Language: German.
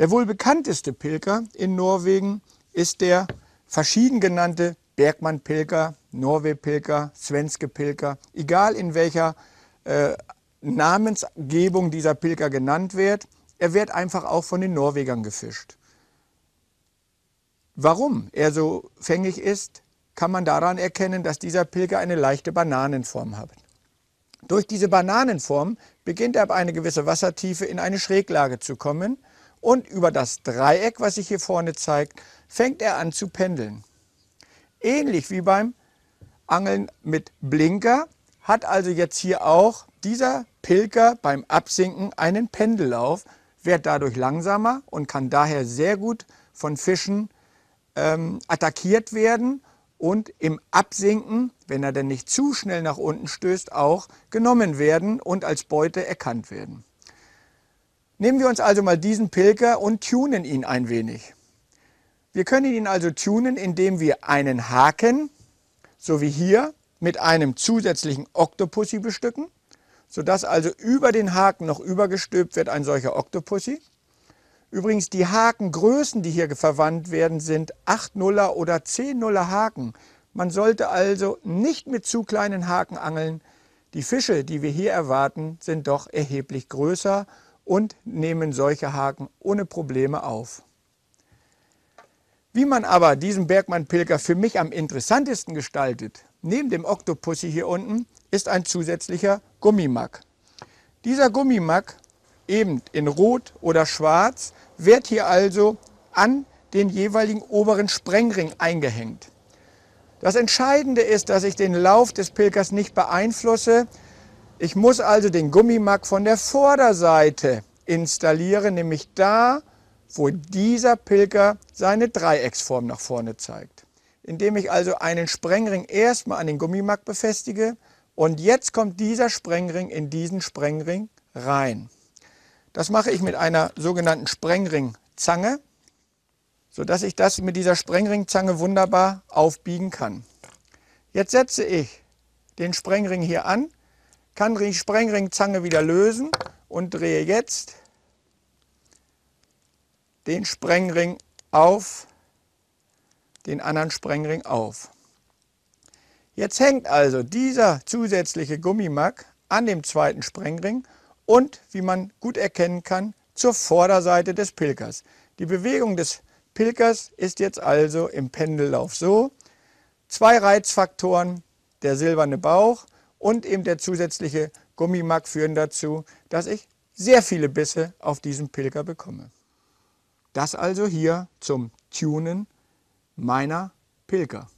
Der wohl bekannteste Pilger in Norwegen ist der verschieden genannte Bergmann-Pilger, Norway-Pilger, Svenske-Pilger, egal in welcher äh, Namensgebung dieser Pilger genannt wird, er wird einfach auch von den Norwegern gefischt. Warum er so fängig ist, kann man daran erkennen, dass dieser Pilger eine leichte Bananenform hat. Durch diese Bananenform beginnt er ab einer gewissen Wassertiefe in eine Schräglage zu kommen – und über das Dreieck, was sich hier vorne zeigt, fängt er an zu pendeln. Ähnlich wie beim Angeln mit Blinker hat also jetzt hier auch dieser Pilker beim Absinken einen Pendellauf, wird dadurch langsamer und kann daher sehr gut von Fischen ähm, attackiert werden und im Absinken, wenn er denn nicht zu schnell nach unten stößt, auch genommen werden und als Beute erkannt werden. Nehmen wir uns also mal diesen Pilger und tunen ihn ein wenig. Wir können ihn also tunen, indem wir einen Haken, so wie hier, mit einem zusätzlichen Octopussy bestücken, sodass also über den Haken noch übergestülpt wird ein solcher Octopussy. Übrigens, die Hakengrößen, die hier verwandt werden, sind 8 0 er oder 10 0 er Haken. Man sollte also nicht mit zu kleinen Haken angeln. Die Fische, die wir hier erwarten, sind doch erheblich größer und nehmen solche Haken ohne Probleme auf. Wie man aber diesen Bergmann-Pilger für mich am interessantesten gestaltet, neben dem Oktopussy hier unten, ist ein zusätzlicher Gummimack. Dieser Gummimack, eben in Rot oder Schwarz, wird hier also an den jeweiligen oberen Sprengring eingehängt. Das Entscheidende ist, dass ich den Lauf des Pilgers nicht beeinflusse, ich muss also den Gummimack von der Vorderseite installieren, nämlich da, wo dieser Pilger seine Dreiecksform nach vorne zeigt. Indem ich also einen Sprengring erstmal an den Gummimack befestige und jetzt kommt dieser Sprengring in diesen Sprengring rein. Das mache ich mit einer sogenannten Sprengringzange, sodass ich das mit dieser Sprengringzange wunderbar aufbiegen kann. Jetzt setze ich den Sprengring hier an kann die Sprengringzange wieder lösen und drehe jetzt den Sprengring auf, den anderen Sprengring auf. Jetzt hängt also dieser zusätzliche Gummimack an dem zweiten Sprengring und, wie man gut erkennen kann, zur Vorderseite des Pilkers. Die Bewegung des Pilkers ist jetzt also im Pendellauf so. Zwei Reizfaktoren, der silberne Bauch und eben der zusätzliche Gummimack führen dazu, dass ich sehr viele Bisse auf diesem Pilger bekomme. Das also hier zum Tunen meiner Pilger.